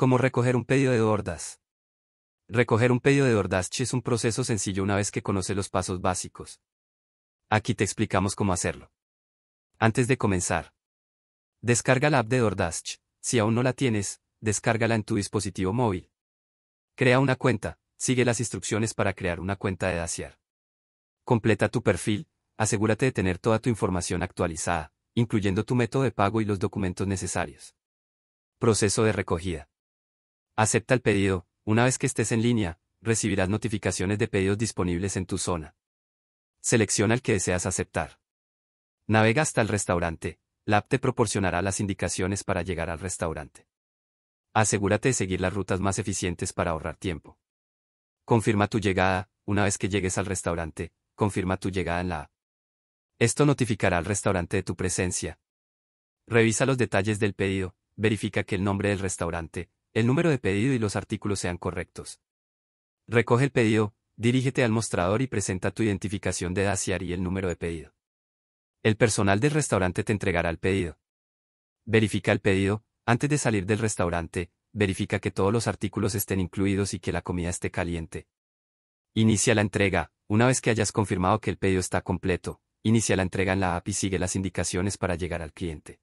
cómo recoger un pedido de DoorDash. Recoger un pedido de DoorDash es un proceso sencillo una vez que conoce los pasos básicos. Aquí te explicamos cómo hacerlo. Antes de comenzar, descarga la app de DoorDash. Si aún no la tienes, descárgala en tu dispositivo móvil. Crea una cuenta, sigue las instrucciones para crear una cuenta de Daciar. Completa tu perfil, asegúrate de tener toda tu información actualizada, incluyendo tu método de pago y los documentos necesarios. Proceso de recogida. Acepta el pedido, una vez que estés en línea, recibirás notificaciones de pedidos disponibles en tu zona. Selecciona el que deseas aceptar. Navega hasta el restaurante, la app te proporcionará las indicaciones para llegar al restaurante. Asegúrate de seguir las rutas más eficientes para ahorrar tiempo. Confirma tu llegada, una vez que llegues al restaurante, confirma tu llegada en la app. Esto notificará al restaurante de tu presencia. Revisa los detalles del pedido, verifica que el nombre del restaurante, el número de pedido y los artículos sean correctos. Recoge el pedido, dirígete al mostrador y presenta tu identificación de Daciar y el número de pedido. El personal del restaurante te entregará el pedido. Verifica el pedido, antes de salir del restaurante, verifica que todos los artículos estén incluidos y que la comida esté caliente. Inicia la entrega, una vez que hayas confirmado que el pedido está completo, inicia la entrega en la app y sigue las indicaciones para llegar al cliente.